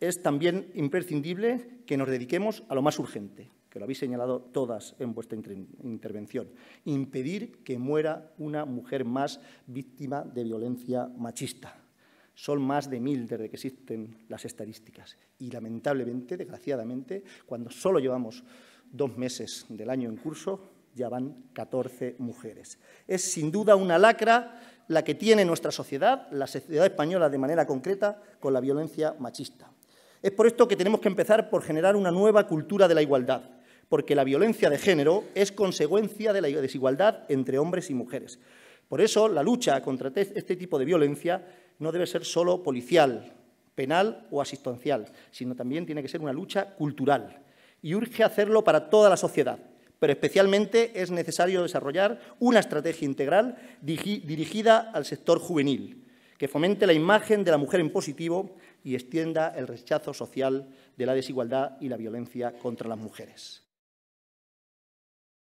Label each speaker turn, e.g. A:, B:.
A: es también imprescindible que nos dediquemos a lo más urgente, que lo habéis señalado todas en vuestra intervención, impedir que muera una mujer más víctima de violencia machista. Son más de mil desde que existen las estadísticas y lamentablemente, desgraciadamente, cuando solo llevamos dos meses del año en curso, ya van 14 mujeres. Es sin duda una lacra la que tiene nuestra sociedad, la sociedad española de manera concreta, con la violencia machista. Es por esto que tenemos que empezar por generar una nueva cultura de la igualdad, porque la violencia de género es consecuencia de la desigualdad entre hombres y mujeres. Por eso, la lucha contra este tipo de violencia no debe ser solo policial, penal o asistencial, sino también tiene que ser una lucha cultural. Y urge hacerlo para toda la sociedad, pero especialmente es necesario desarrollar una estrategia integral dirigida al sector juvenil, que fomente la imagen de la mujer en positivo, y extienda el rechazo social de la desigualdad y la violencia contra las mujeres.